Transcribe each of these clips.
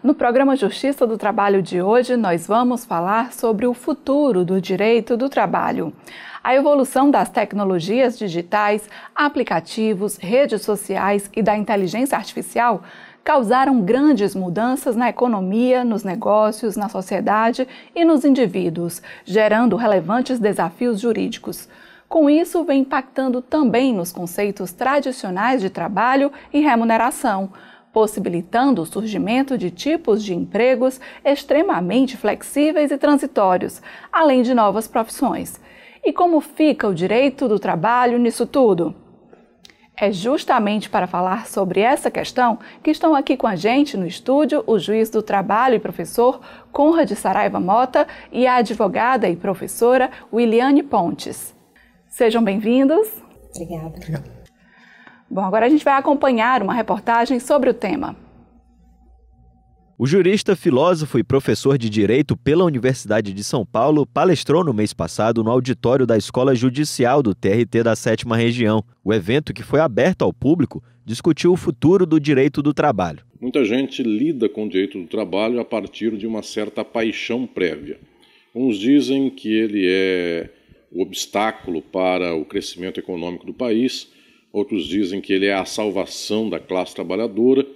No programa Justiça do Trabalho de hoje, nós vamos falar sobre o futuro do direito do trabalho. A evolução das tecnologias digitais, aplicativos, redes sociais e da inteligência artificial causaram grandes mudanças na economia, nos negócios, na sociedade e nos indivíduos, gerando relevantes desafios jurídicos. Com isso, vem impactando também nos conceitos tradicionais de trabalho e remuneração possibilitando o surgimento de tipos de empregos extremamente flexíveis e transitórios, além de novas profissões. E como fica o direito do trabalho nisso tudo? É justamente para falar sobre essa questão que estão aqui com a gente no estúdio o juiz do trabalho e professor Conrad Saraiva Mota e a advogada e professora Williane Pontes. Sejam bem-vindos. Obrigada. Obrigado. Bom, agora a gente vai acompanhar uma reportagem sobre o tema. O jurista, filósofo e professor de direito pela Universidade de São Paulo palestrou no mês passado no auditório da Escola Judicial do TRT da Sétima Região. O evento, que foi aberto ao público, discutiu o futuro do direito do trabalho. Muita gente lida com o direito do trabalho a partir de uma certa paixão prévia. Uns dizem que ele é o obstáculo para o crescimento econômico do país outros dizem que ele é a salvação da classe trabalhadora.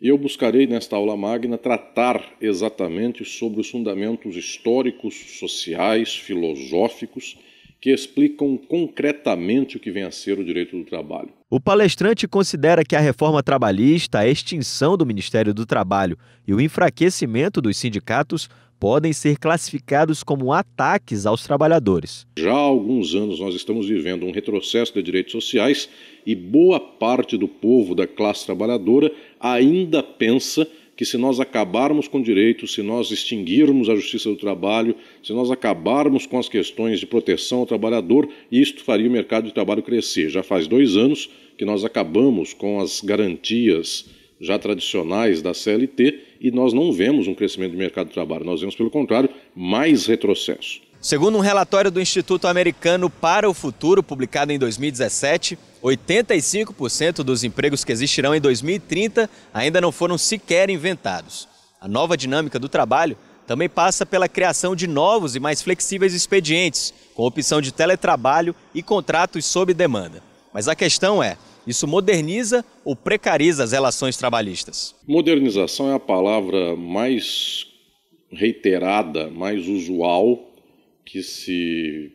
E eu buscarei nesta aula magna tratar exatamente sobre os fundamentos históricos, sociais, filosóficos que explicam concretamente o que vem a ser o direito do trabalho. O palestrante considera que a reforma trabalhista, a extinção do Ministério do Trabalho e o enfraquecimento dos sindicatos podem ser classificados como ataques aos trabalhadores. Já há alguns anos nós estamos vivendo um retrocesso de direitos sociais e boa parte do povo da classe trabalhadora ainda pensa que se nós acabarmos com direitos, se nós extinguirmos a justiça do trabalho, se nós acabarmos com as questões de proteção ao trabalhador, isto faria o mercado de trabalho crescer. Já faz dois anos que nós acabamos com as garantias já tradicionais da CLT e nós não vemos um crescimento do mercado de trabalho, nós vemos, pelo contrário, mais retrocesso. Segundo um relatório do Instituto Americano para o Futuro, publicado em 2017, 85% dos empregos que existirão em 2030 ainda não foram sequer inventados. A nova dinâmica do trabalho também passa pela criação de novos e mais flexíveis expedientes, com opção de teletrabalho e contratos sob demanda. Mas a questão é: isso moderniza ou precariza as relações trabalhistas? Modernização é a palavra mais reiterada, mais usual que se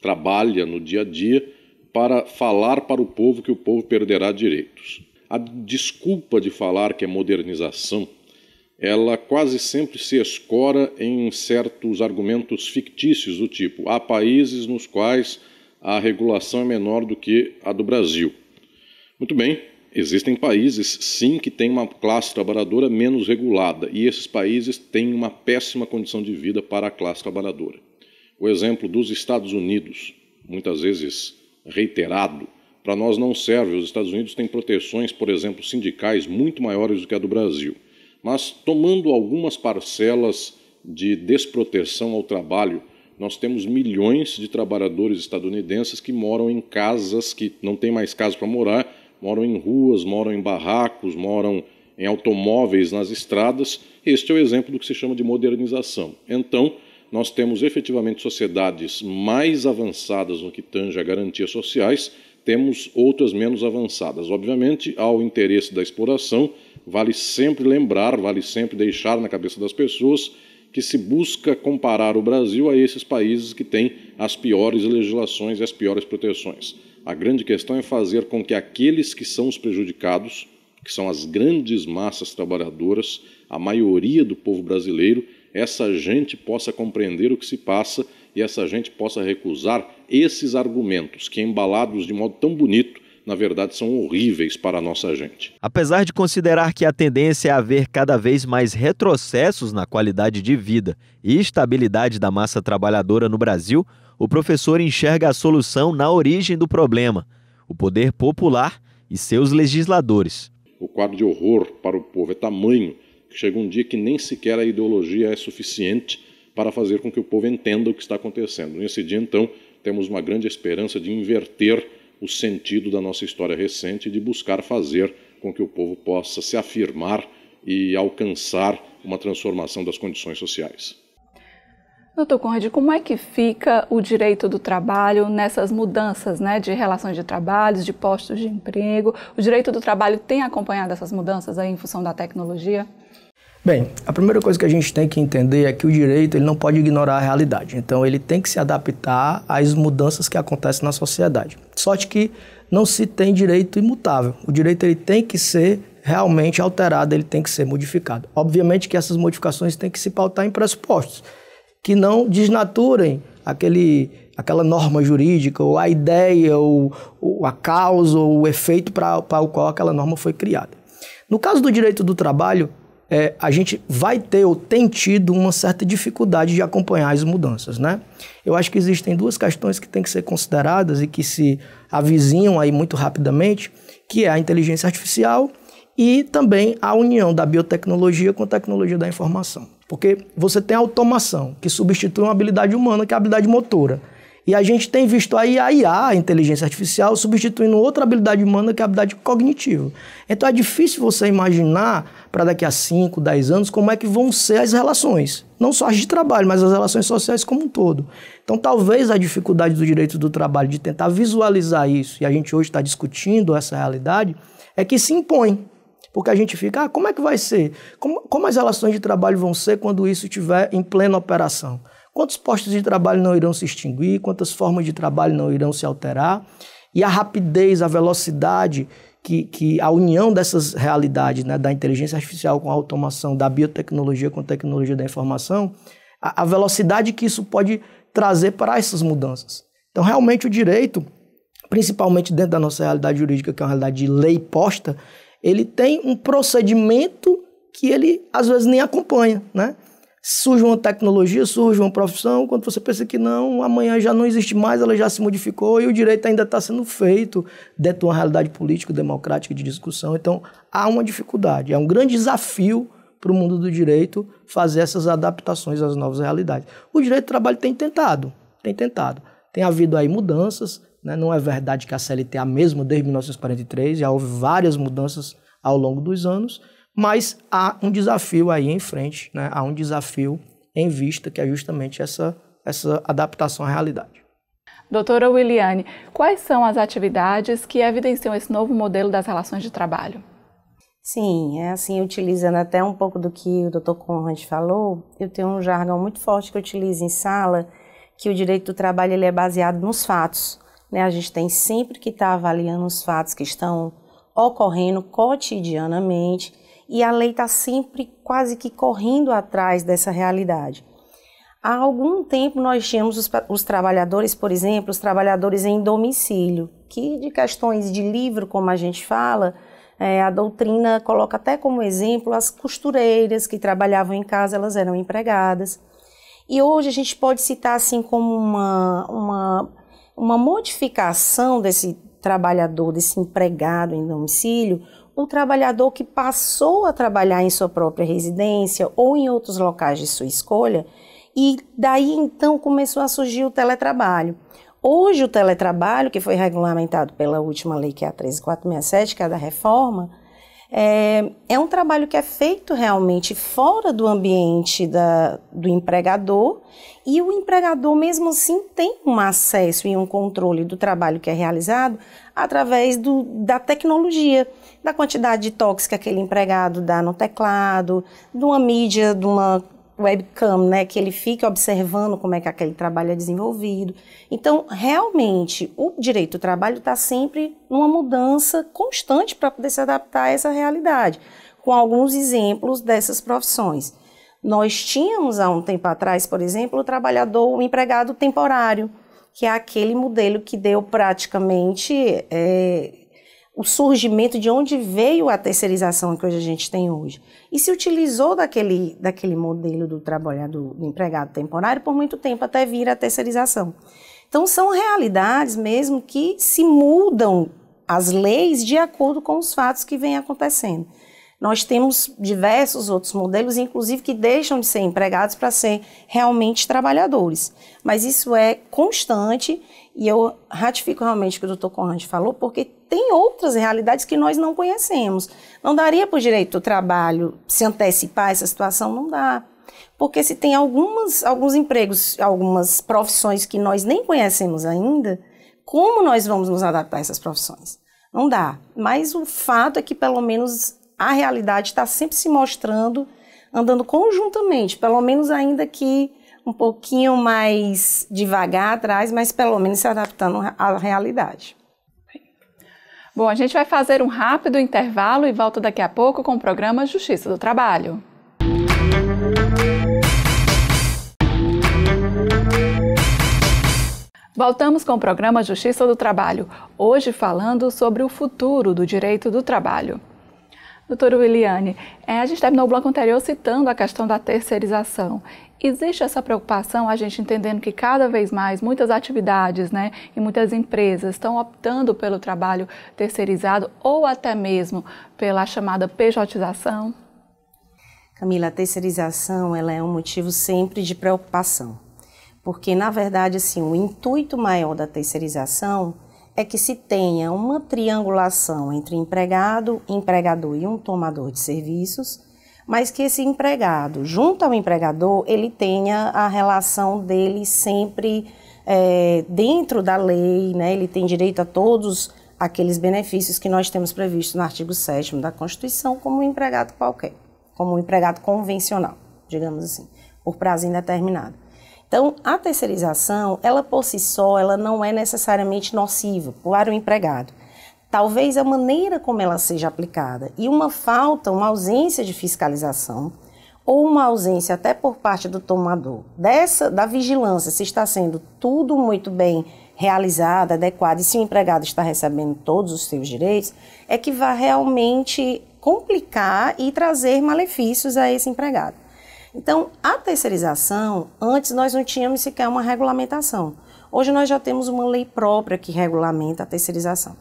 trabalha no dia a dia para falar para o povo que o povo perderá direitos. A desculpa de falar que é modernização, ela quase sempre se escora em certos argumentos fictícios do tipo: há países nos quais a regulação é menor do que a do Brasil. Muito bem, existem países sim que têm uma classe trabalhadora menos regulada e esses países têm uma péssima condição de vida para a classe trabalhadora. O exemplo dos Estados Unidos, muitas vezes reiterado, para nós não serve. Os Estados Unidos têm proteções, por exemplo, sindicais muito maiores do que a do Brasil. Mas tomando algumas parcelas de desproteção ao trabalho, nós temos milhões de trabalhadores estadunidenses que moram em casas que não têm mais casa para morar moram em ruas, moram em barracos, moram em automóveis nas estradas. Este é o exemplo do que se chama de modernização. Então, nós temos efetivamente sociedades mais avançadas no que tange a garantias sociais, temos outras menos avançadas. Obviamente, ao interesse da exploração, vale sempre lembrar, vale sempre deixar na cabeça das pessoas que se busca comparar o Brasil a esses países que têm as piores legislações e as piores proteções. A grande questão é fazer com que aqueles que são os prejudicados, que são as grandes massas trabalhadoras, a maioria do povo brasileiro, essa gente possa compreender o que se passa e essa gente possa recusar esses argumentos que, embalados de modo tão bonito, na verdade, são horríveis para a nossa gente. Apesar de considerar que a tendência é haver cada vez mais retrocessos na qualidade de vida e estabilidade da massa trabalhadora no Brasil, o professor enxerga a solução na origem do problema, o poder popular e seus legisladores. O quadro de horror para o povo é tamanho que chega um dia que nem sequer a ideologia é suficiente para fazer com que o povo entenda o que está acontecendo. Nesse dia, então, temos uma grande esperança de inverter o sentido da nossa história recente e de buscar fazer com que o povo possa se afirmar e alcançar uma transformação das condições sociais. Doutor Conrad, como é que fica o direito do trabalho nessas mudanças né, de relações de trabalho, de postos de emprego? O direito do trabalho tem acompanhado essas mudanças aí em função da tecnologia? Bem, a primeira coisa que a gente tem que entender é que o direito ele não pode ignorar a realidade. Então, ele tem que se adaptar às mudanças que acontecem na sociedade. Sorte que não se tem direito imutável. O direito ele tem que ser realmente alterado, ele tem que ser modificado. Obviamente que essas modificações têm que se pautar em pressupostos que não desnaturem aquele, aquela norma jurídica, ou a ideia, ou, ou a causa, ou o efeito para o qual aquela norma foi criada. No caso do direito do trabalho, é, a gente vai ter ou tem tido uma certa dificuldade de acompanhar as mudanças, né? Eu acho que existem duas questões que têm que ser consideradas e que se avizinham aí muito rapidamente, que é a inteligência artificial e também a união da biotecnologia com a tecnologia da informação. Porque você tem a automação, que substitui uma habilidade humana, que é a habilidade motora. E a gente tem visto aí a IA, a inteligência artificial, substituindo outra habilidade humana, que é a habilidade cognitiva. Então é difícil você imaginar para daqui a 5, 10 anos como é que vão ser as relações, não só as de trabalho, mas as relações sociais como um todo. Então talvez a dificuldade do direito do trabalho de tentar visualizar isso, e a gente hoje está discutindo essa realidade, é que se impõe. Porque a gente fica, ah, como é que vai ser? Como, como as relações de trabalho vão ser quando isso estiver em plena operação? Quantos postos de trabalho não irão se extinguir? Quantas formas de trabalho não irão se alterar? E a rapidez, a velocidade que, que, a união dessas realidades, né, da inteligência artificial com a automação, da biotecnologia com a tecnologia da informação, a, a, velocidade que isso pode trazer para essas mudanças. Então, realmente, o direito, principalmente dentro da nossa realidade jurídica, que é uma realidade de lei posta, ele tem um procedimento que ele às vezes nem acompanha, né? Surge uma tecnologia, surge uma profissão, quando você pensa que não, amanhã já não existe mais, ela já se modificou e o direito ainda está sendo feito dentro de uma realidade político-democrática de discussão. Então, há uma dificuldade, é um grande desafio para o mundo do direito fazer essas adaptações às novas realidades. O direito do trabalho tem tentado, tem tentado. Tem havido aí mudanças, né? Não é verdade que a CLT é a mesma desde 1943, já houve várias mudanças ao longo dos anos, mas há um desafio aí em frente, né? há um desafio em vista, que é justamente essa, essa adaptação à realidade. Doutora Williane, quais são as atividades que evidenciam esse novo modelo das relações de trabalho? Sim, é assim, utilizando até um pouco do que o Dr. Conrad falou, eu tenho um jargão muito forte que eu utilizo em sala, que o direito do trabalho ele é baseado nos fatos. Né? A gente tem sempre que estar tá avaliando os fatos que estão ocorrendo cotidianamente e a lei está sempre quase que correndo atrás dessa realidade. Há algum tempo nós tínhamos os, os, trabalhadores, por exemplo, os trabalhadores em domicílio, que de questões de livro, como a gente fala, é, a doutrina coloca até como exemplo as costureiras que trabalhavam em casa, elas eram empregadas. E hoje a gente pode citar assim como uma, uma uma modificação desse trabalhador, desse empregado em domicílio, o trabalhador que passou a trabalhar em sua própria residência ou em outros locais de sua escolha, e daí então começou a surgir o teletrabalho. Hoje, o teletrabalho, que foi regulamentado pela última lei, que é a 13467, que é da reforma, é, é um trabalho que é feito realmente fora do ambiente da, do empregador e o empregador, mesmo assim, tem um acesso e um controle do trabalho que é realizado através do, da tecnologia, da quantidade de toques que aquele empregado dá no teclado, de uma mídia, de uma webcam, né, que ele fique observando como é que aquele trabalho é desenvolvido. Então, realmente, o direito do trabalho está sempre numa mudança constante para poder se adaptar a essa realidade, com alguns exemplos dessas profissões. Nós tínhamos há um tempo atrás, por exemplo, o trabalhador, o empregado temporário, que é aquele modelo que deu praticamente é, o surgimento de onde veio a terceirização que hoje a gente tem hoje. E se utilizou daquele, daquele modelo do trabalhador, do empregado temporário por muito tempo até vir a terceirização. Então são realidades mesmo que se mudam as leis de acordo com os fatos que vêm acontecendo. Nós temos diversos outros modelos, inclusive que deixam de ser empregados para ser realmente trabalhadores. Mas isso é constante e eu ratifico realmente o que o Dr. Conrad falou, porque tem outras realidades que nós não conhecemos. Não daria para o direito do trabalho se antecipar essa situação? Não dá. Porque se tem algumas, alguns empregos, algumas profissões que nós nem conhecemos ainda, como nós vamos nos adaptar a essas profissões? Não dá. Mas o fato é que, pelo menos, a realidade está sempre se mostrando, andando conjuntamente, pelo menos ainda que um pouquinho mais devagar atrás, mas pelo menos se adaptando à realidade. Bom, a gente vai fazer um rápido intervalo e volta daqui a pouco com o programa Justiça do Trabalho. Voltamos com o programa Justiça do Trabalho, hoje falando sobre o futuro do direito do trabalho. Doutora Williane, é, a gente terminou o bloco anterior citando a questão da terceirização. Existe essa preocupação, a gente entendendo que cada vez mais muitas atividades né, e muitas empresas estão optando pelo trabalho terceirizado ou até mesmo pela chamada pejotização? Camila, a terceirização ela é um motivo sempre de preocupação, porque na verdade assim, o intuito maior da terceirização é que se tenha uma triangulação entre empregado, empregador e um tomador de serviços, mas que esse empregado, junto ao empregador, ele tenha a relação dele sempre é, dentro da lei, né? ele tem direito a todos aqueles benefícios que nós temos previsto no artigo 7 da Constituição, como um empregado qualquer, como um empregado convencional, digamos assim, por prazo indeterminado. Então, a terceirização, ela por si só, ela não é necessariamente nociva para o empregado. Talvez a maneira como ela seja aplicada e uma falta, uma ausência de fiscalização ou uma ausência até por parte do tomador dessa da vigilância se está sendo tudo muito bem realizado, adequado e se o empregado está recebendo todos os seus direitos, é que vai realmente complicar e trazer malefícios a esse empregado. Então, a terceirização, antes nós não tínhamos sequer uma regulamentação. Hoje nós já temos uma lei própria que regulamenta a terceirização.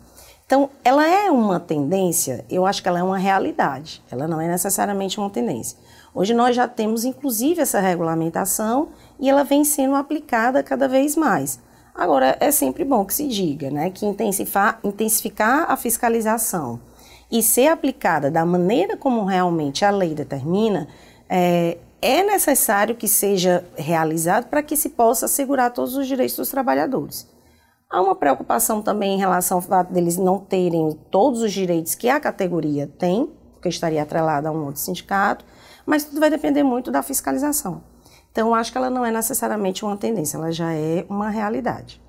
Então, ela é uma tendência, eu acho que ela é uma realidade, ela não é necessariamente uma tendência. Hoje nós já temos, inclusive, essa regulamentação e ela vem sendo aplicada cada vez mais. Agora, é sempre bom que se diga né, que intensificar, a fiscalização e ser aplicada da maneira como realmente a lei determina é, é necessário que seja realizado para que se possa assegurar todos os direitos dos trabalhadores. Há uma preocupação também em relação ao fato deles não terem todos os direitos que a categoria tem, porque estaria atrelada a um outro sindicato, mas tudo vai depender muito da fiscalização. Então, acho que ela não é necessariamente uma tendência, ela já é uma realidade.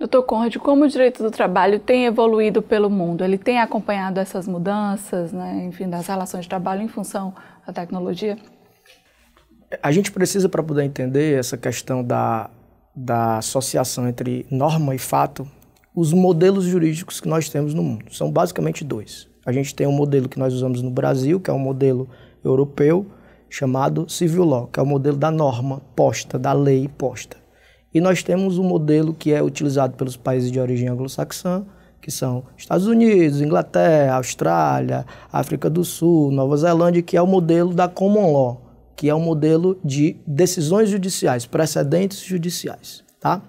Doutor Conrad, como o direito do trabalho tem evoluído pelo mundo? Ele tem acompanhado essas mudanças, né, enfim, das relações de trabalho em função da tecnologia? a gente precisa, para poder entender essa questão da, da associação entre norma e fato, os modelos jurídicos que nós temos no mundo. São basicamente dois. A gente tem um modelo que nós usamos no Brasil, que é um modelo europeu, chamado civil law, que é o modelo da norma posta, da lei posta. E nós temos um modelo que é utilizado pelos países de origem anglo-saxã, que são Estados Unidos, Inglaterra, Austrália, África do Sul, Nova Zelândia, que é o modelo da common law, que é o modelo de decisões judiciais, precedentes judiciais, tá?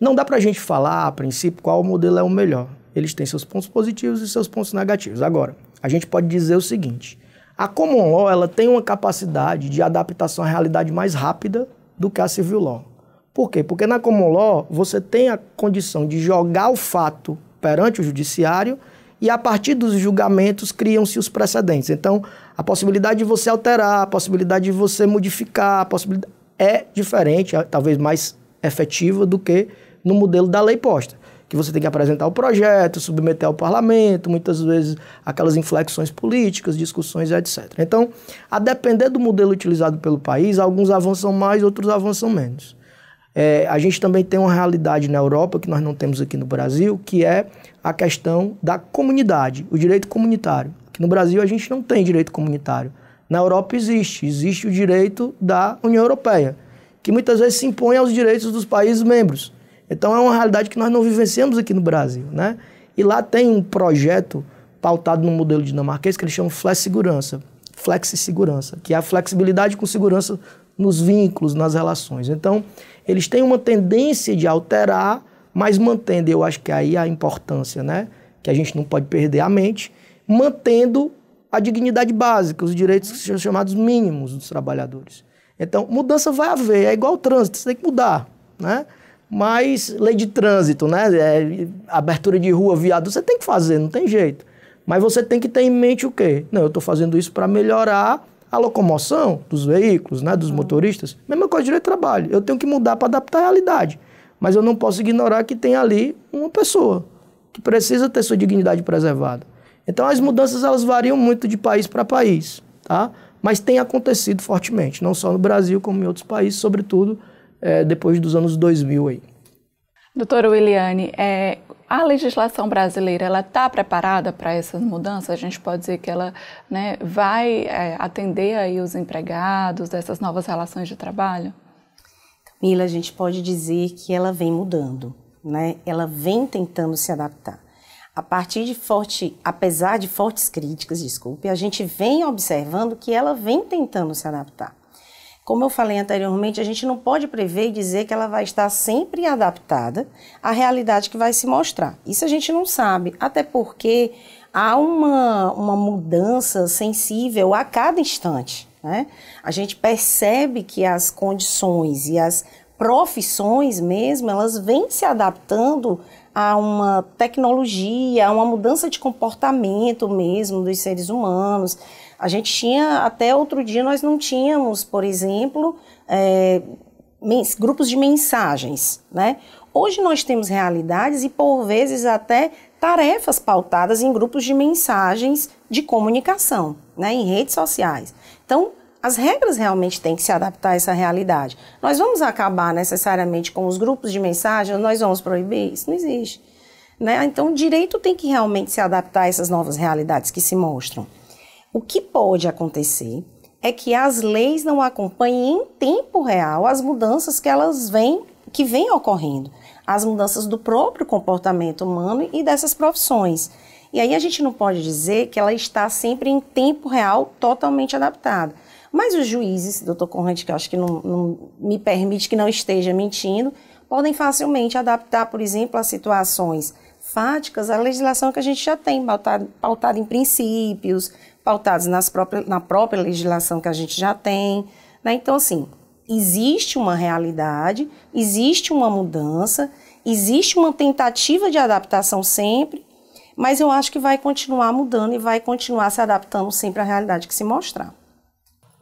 Não dá para a gente falar, a princípio, qual modelo é o melhor. Eles têm seus pontos positivos e seus pontos negativos. Agora, a gente pode dizer o seguinte, a common law ela tem uma capacidade de adaptação à realidade mais rápida do que a civil law. Por quê? Porque na common law você tem a condição de jogar o fato perante o judiciário e a partir dos julgamentos criam-se os precedentes. Então, a possibilidade de você alterar, a possibilidade de você modificar, a possibilidade é diferente, é, talvez mais efetiva do que no modelo da lei posta, que você tem que apresentar o projeto, submeter ao parlamento, muitas vezes aquelas inflexões políticas, discussões, etc. Então, a depender do modelo utilizado pelo país, alguns avançam mais, outros avançam menos. É, a gente também tem uma realidade na Europa que nós não temos aqui no Brasil, que é a questão da comunidade, o direito comunitário. Aqui no Brasil a gente não tem direito comunitário. Na Europa existe, existe o direito da União Europeia, que muitas vezes se impõe aos direitos dos países membros. Então é uma realidade que nós não vivenciamos aqui no Brasil, né? E lá tem um projeto pautado no modelo dinamarquês que eles chamam flex segurança, flex segurança, que é a flexibilidade com segurança nos vínculos, nas relações. Então, eles têm uma tendência de alterar, mas mantendo, eu acho que aí é a importância, né? Que a gente não pode perder a mente, mantendo a dignidade básica, os direitos que são chamados mínimos dos trabalhadores. Então, mudança vai haver, é igual o trânsito, você tem que mudar, né? Mas lei de trânsito, né? É, abertura de rua, viado, você tem que fazer, não tem jeito. Mas você tem que ter em mente o quê? Não, eu estou fazendo isso para melhorar a locomoção dos veículos, né, dos uhum. motoristas, mesma coisa direito de trabalho. Eu tenho que mudar para adaptar à realidade. Mas eu não posso ignorar que tem ali uma pessoa que precisa ter sua dignidade preservada. Então as mudanças elas variam muito de país para país, tá? Mas tem acontecido fortemente, não só no Brasil como em outros países, sobretudo é, depois dos anos 2000 aí. Doutora Williane, é, a legislação brasileira ela está preparada para essas mudanças? A gente pode dizer que ela né, vai é, atender aí os empregados dessas novas relações de trabalho? Mila, a gente pode dizer que ela vem mudando, né? Ela vem tentando se adaptar. A partir de forte, apesar de fortes críticas, desculpe, a gente vem observando que ela vem tentando se adaptar. Como eu falei anteriormente, a gente não pode prever e dizer que ela vai estar sempre adaptada à realidade que vai se mostrar. Isso a gente não sabe, até porque há uma, uma mudança sensível a cada instante. Né? A gente percebe que as condições e as profissões mesmo, elas vêm se adaptando a uma tecnologia, a uma mudança de comportamento mesmo dos seres humanos. A gente tinha, até outro dia, nós não tínhamos, por exemplo, é, grupos de mensagens, né? Hoje nós temos realidades e, por vezes, até tarefas pautadas em grupos de mensagens de comunicação, né, em redes sociais. Então, as regras realmente têm que se adaptar a essa realidade. Nós vamos acabar necessariamente com os grupos de mensagem, nós vamos proibir? Isso não existe. Né? Então, o direito tem que realmente se adaptar a essas novas realidades que se mostram. O que pode acontecer é que as leis não acompanhem em tempo real as mudanças que elas vêm que vêm ocorrendo, as mudanças do próprio comportamento humano e dessas profissões. E aí a gente não pode dizer que ela está sempre em tempo real totalmente adaptada. Mas os juízes, doutor Conrad, que eu acho que não, não me permite que não esteja mentindo, podem facilmente adaptar, por exemplo, a situações fáticas a legislação que a gente já tem, pautada em princípios, pautados nas próprias, na própria legislação que a gente já tem. Né? Então, assim, existe uma realidade, existe uma mudança, existe uma tentativa de adaptação sempre, mas eu acho que vai continuar mudando e vai continuar se adaptando sempre à realidade que se mostrar.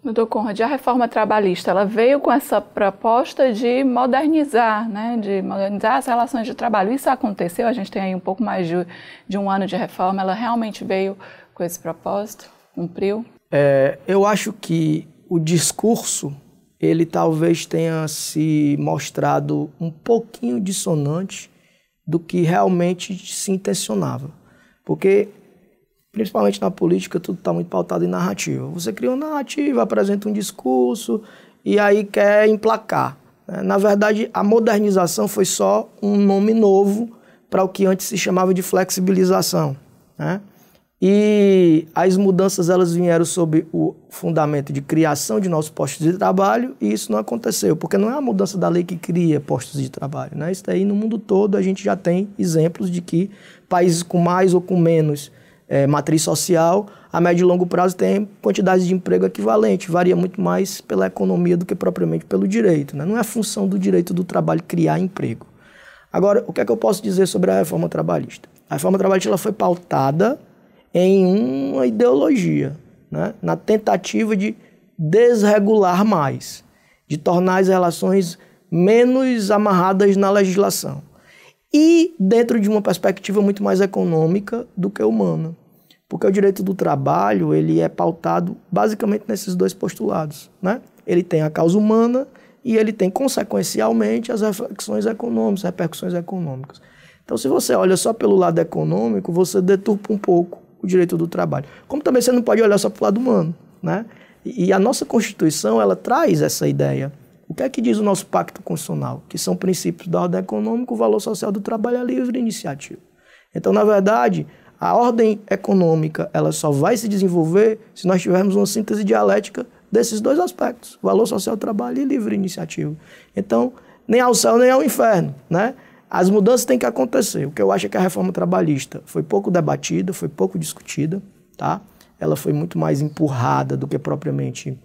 Doutor Conrad, a reforma trabalhista ela veio com essa proposta de modernizar, né, de modernizar as relações de trabalho. Isso aconteceu, a gente tem aí um pouco mais de, de um ano de reforma, ela realmente veio com esse propósito? Cumpriu? É, eu acho que o discurso ele talvez tenha se mostrado um pouquinho dissonante do que realmente se intencionava. Porque, principalmente na política, tudo está muito pautado em narrativa. Você cria uma narrativa, apresenta um discurso e aí quer emplacar. Né? Na verdade, a modernização foi só um nome novo para o que antes se chamava de flexibilização. Né? E as mudanças elas vieram sob o fundamento de criação de novos postos de trabalho e isso não aconteceu, porque não é a mudança da lei que cria postos de trabalho. Né? Isso aí no mundo todo a gente já tem exemplos de que países com mais ou com menos é, matriz social, a médio e longo prazo tem quantidades de emprego equivalente, varia muito mais pela economia do que propriamente pelo direito. Né? Não é função do direito do trabalho criar emprego. Agora, o que é que eu posso dizer sobre a reforma trabalhista? A reforma trabalhista ela foi pautada em uma ideologia, né? na tentativa de desregular mais, de tornar as relações menos amarradas na legislação. E dentro de uma perspectiva muito mais econômica do que humana. Porque o direito do trabalho, ele é pautado basicamente nesses dois postulados, né? Ele tem a causa humana e ele tem consequencialmente as reflexões econômicas, repercussões econômicas. Então, se você olha só pelo lado econômico, você deturpa um pouco o direito do trabalho. Como também você não pode olhar só para o lado humano, né? E, a nossa Constituição, ela traz essa ideia. O que é que diz o nosso Pacto Constitucional? Que são princípios da ordem econômica, o valor social do trabalho e livre iniciativa. Então, na verdade, a ordem econômica ela só vai se desenvolver se nós tivermos uma síntese dialética desses dois aspectos, valor social do trabalho e livre iniciativa. Então, nem ao céu nem ao inferno, né? As mudanças têm que acontecer. O que eu acho é que a reforma trabalhista foi pouco debatida, foi pouco discutida, tá? Ela foi muito mais empurrada do que propriamente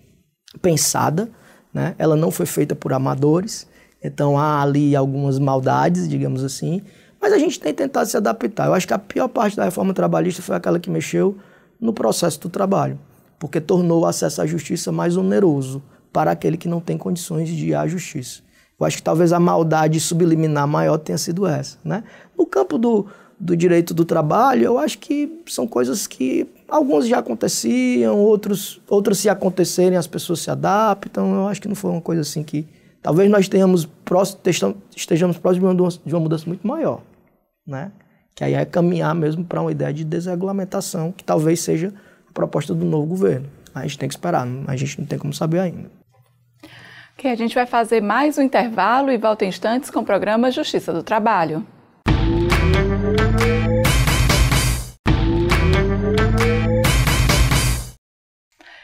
pensada, né? Ela não foi feita por amadores, então há ali algumas maldades, digamos assim, mas a gente tem tentado se adaptar. Eu acho que a pior parte da reforma trabalhista foi aquela que mexeu no processo do trabalho, porque tornou o acesso à justiça mais oneroso para aquele que não tem condições de ir à justiça. Eu acho que talvez a maldade subliminar maior tenha sido essa, né? No campo do, do direito do trabalho, eu acho que são coisas que alguns já aconteciam, outros, outros se acontecerem as pessoas se adaptam. Eu acho que não foi uma coisa assim que talvez nós tenhamos próximo, estejamos próximos de uma mudança muito maior, né? Que aí é caminhar mesmo para uma ideia de desregulamentação, que talvez seja a proposta do novo governo. A gente tem que esperar, a gente não tem como saber ainda. Que a gente vai fazer mais um intervalo e volta em instantes com o programa Justiça do Trabalho.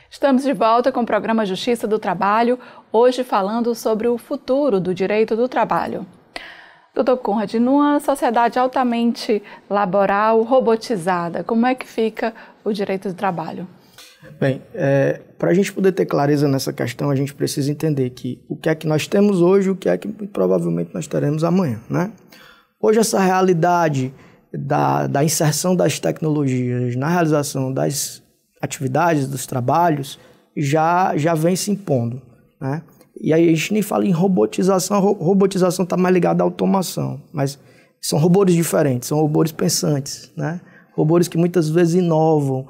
Estamos de volta com o programa Justiça do Trabalho, hoje falando sobre o futuro do direito do trabalho. Doutor Conrad, numa sociedade altamente laboral, robotizada, como é que fica o direito do trabalho? Bem, é, para a gente poder ter clareza nessa questão, a gente precisa entender que o que é que nós temos hoje, o que é que provavelmente nós teremos amanhã, né? Hoje essa realidade da, da inserção das tecnologias na realização das atividades, dos trabalhos, já, já vem se impondo, né? E aí a gente nem fala em robotização, robotização está mais ligada à automação, mas são robôs diferentes, são robôs pensantes, né? Robôs que muitas vezes inovam,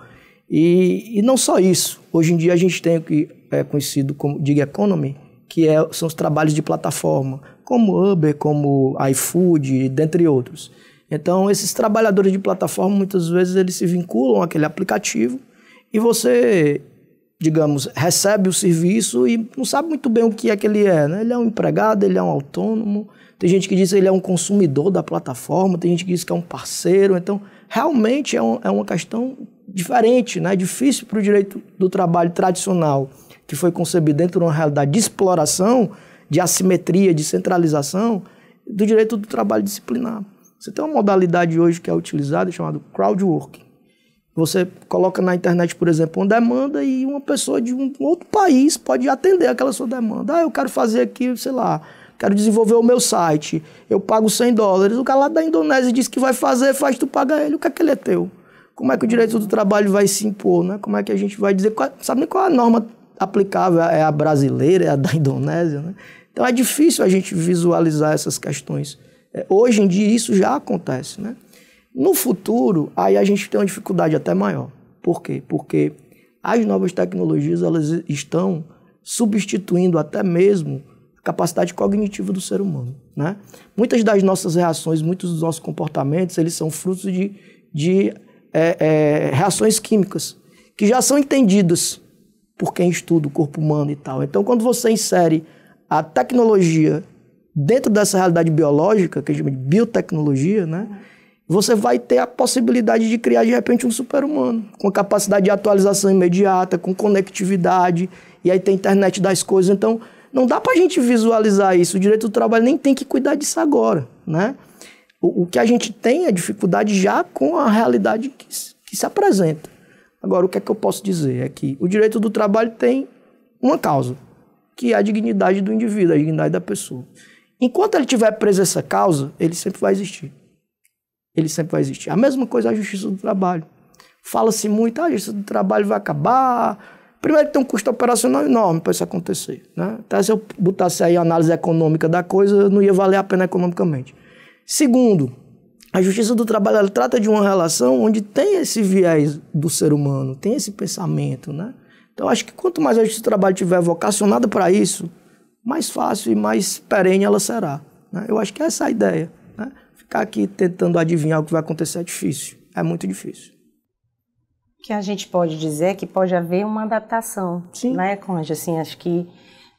e, e não só isso, hoje em dia a gente tem o que é conhecido como gig economy, que é, são os trabalhos de plataforma, como Uber, como iFood, dentre outros. Então, esses trabalhadores de plataforma, muitas vezes, eles se vinculam àquele aplicativo e você, digamos, recebe o serviço e não sabe muito bem o que é que ele é. Né? Ele é um empregado, ele é um autônomo, tem gente que diz que ele é um consumidor da plataforma, tem gente que diz que é um parceiro. Então, realmente é, um, é uma questão diferente, né? difícil para o direito do trabalho tradicional, que foi concebido dentro de uma realidade de exploração, de assimetria, de centralização, do direito do trabalho disciplinar. Você tem uma modalidade hoje que é utilizada chamada crowdworking. Você coloca na internet, por exemplo, uma demanda e uma pessoa de um outro país pode atender aquela sua demanda. Ah, eu quero fazer aqui, sei lá, quero desenvolver o meu site, eu pago 100 dólares. O cara lá da Indonésia diz que vai fazer, faz, tu paga ele, o que é que ele é teu? como é que o direito do trabalho vai se impor, né? Como é que a gente vai dizer, qual, sabe nem qual é a norma aplicável, é a brasileira, é a da Indonésia, né? Então é difícil a gente visualizar essas questões. É, hoje em dia isso já acontece, né? No futuro, aí a gente tem uma dificuldade até maior. Por quê? Porque as novas tecnologias elas estão substituindo até mesmo a capacidade cognitiva do ser humano, né? Muitas das nossas reações, muitos dos nossos comportamentos, eles são frutos de, de é, é, reações químicas, que já são entendidas por quem estuda o corpo humano e tal. Então, quando você insere a tecnologia dentro dessa realidade biológica, que a gente chama de biotecnologia, né? Você vai ter a possibilidade de criar de repente um super-humano, com capacidade de atualização imediata, com conectividade, e aí tem internet das coisas. Então, não dá para a gente visualizar isso. O direito do trabalho nem tem que cuidar disso agora, né? O, o que a gente tem é dificuldade já com a realidade que, que se apresenta. Agora, o que é que eu posso dizer? É que o direito do trabalho tem uma causa, que é a dignidade do indivíduo, a dignidade da pessoa. Enquanto ele tiver preso essa causa, ele sempre vai existir. Ele sempre vai existir. A mesma coisa a justiça do trabalho. Fala-se muito, ah, a justiça do trabalho vai acabar. Primeiro tem um custo operacional enorme para isso acontecer. Né? Até se eu botasse aí a análise econômica da coisa, não ia valer a pena economicamente. Segundo, a justiça do trabalho trata de uma relação onde tem esse viés do ser humano, tem esse pensamento, né? Então acho que quanto mais a justiça do trabalho tiver vocacionada para isso, mais fácil e mais perene ela será. Né? Eu acho que é essa é a ideia. Né? Ficar aqui tentando adivinhar o que vai acontecer é difícil, é muito difícil. Que a gente pode dizer é que pode haver uma adaptação, Sim. né, Conde? Assim, acho que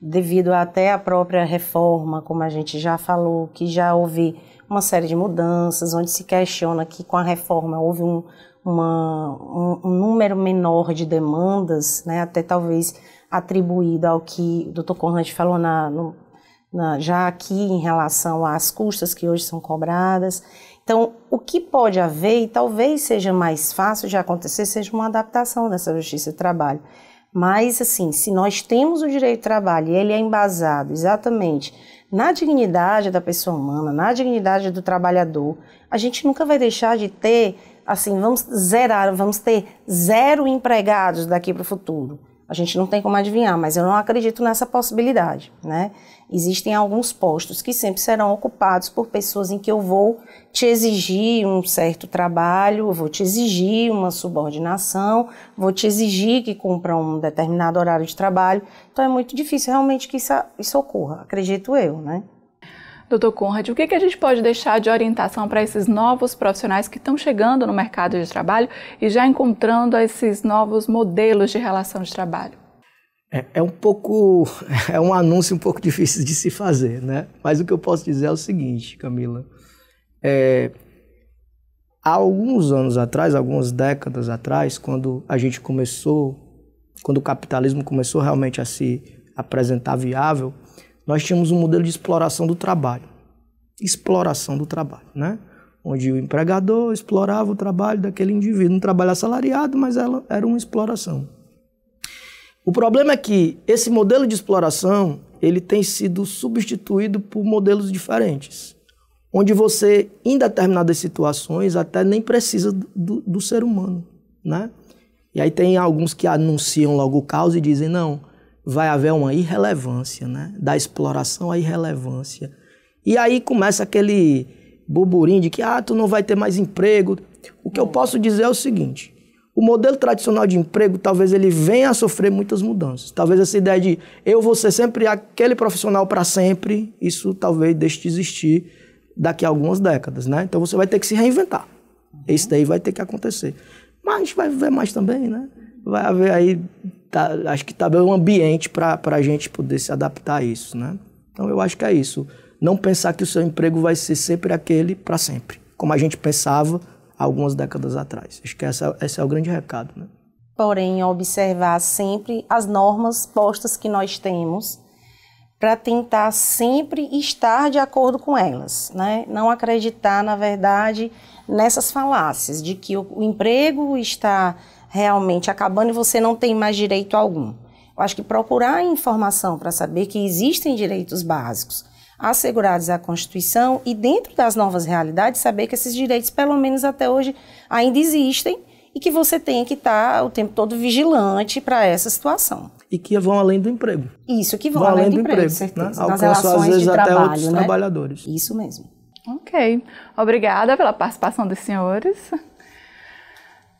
devido até à própria reforma, como a gente já falou, que já houve uma série de mudanças, onde se questiona que com a reforma houve um, uma, um, um número menor de demandas, né, até talvez atribuído ao que o Dr. Conrad falou na, no, na, já aqui em relação às custas que hoje são cobradas. Então, o que pode haver, e talvez seja mais fácil de acontecer, seja uma adaptação dessa justiça de trabalho. Mas, assim, se nós temos o direito de trabalho e ele é embasado exatamente na dignidade da pessoa humana, na dignidade do trabalhador. A gente nunca vai deixar de ter, assim, vamos zerar, vamos ter zero empregados daqui para o futuro. A gente não tem como adivinhar, mas eu não acredito nessa possibilidade, né? Existem alguns postos que sempre serão ocupados por pessoas em que eu vou te exigir um certo trabalho, vou te exigir uma subordinação, vou te exigir que cumpra um determinado horário de trabalho. Então é muito difícil realmente que isso, isso ocorra, acredito eu, né? Doutor Conrad, o que, a gente pode deixar de orientação para esses novos profissionais que estão chegando no mercado de trabalho e já encontrando esses novos modelos de relação de trabalho? É, é um pouco. É um anúncio um pouco difícil de se fazer, né? Mas o que eu posso dizer é o seguinte, Camila. É, há alguns anos atrás, algumas décadas atrás, quando a gente começou, quando o capitalismo começou realmente a se apresentar viável, nós tínhamos um modelo de exploração do trabalho. Exploração do trabalho, né? Onde o empregador explorava o trabalho daquele indivíduo, um trabalho assalariado, mas ela era uma exploração. O problema é que esse modelo de exploração, ele tem sido substituído por modelos diferentes, onde você, em determinadas situações, até nem precisa do, do ser humano, né? E aí tem alguns que anunciam logo o caos e dizem, não, vai haver uma irrelevância, né? Da exploração à irrelevância. E aí começa aquele burburinho de que, ah, tu não vai ter mais emprego. O que eu posso dizer é o seguinte, o modelo tradicional de emprego, talvez ele venha a sofrer muitas mudanças. Talvez essa ideia de eu vou ser sempre aquele profissional para sempre, isso talvez deixe de existir daqui a algumas décadas, né? Então você vai ter que se reinventar. Isso daí vai ter que acontecer. Mas a gente vai ver mais também, né? Vai haver aí tá, acho que tá bem um ambiente para a gente poder se adaptar a isso, né? Então eu acho que é isso. Não pensar que o seu emprego vai ser sempre aquele para sempre, como a gente pensava algumas décadas atrás. Acho que essa, esse é o grande recado, né? Porém, observar sempre as normas postas que nós temos para tentar sempre estar de acordo com elas, né? Não acreditar, na verdade, nessas falácias de que o emprego está realmente acabando e você não tem mais direito algum. Eu acho que procurar informação para saber que existem direitos básicos assegurados à Constituição e dentro das novas realidades saber que esses direitos, pelo menos até hoje, ainda existem e que você tem que estar tá o tempo todo vigilante para essa situação. E que vão além do emprego. Isso, que vão, vão além, além, do, do emprego, emprego certeza. Né? Nas relações às vezes, de até trabalho, outros né? trabalhadores. Isso mesmo. Ok. Obrigada pela participação dos senhores.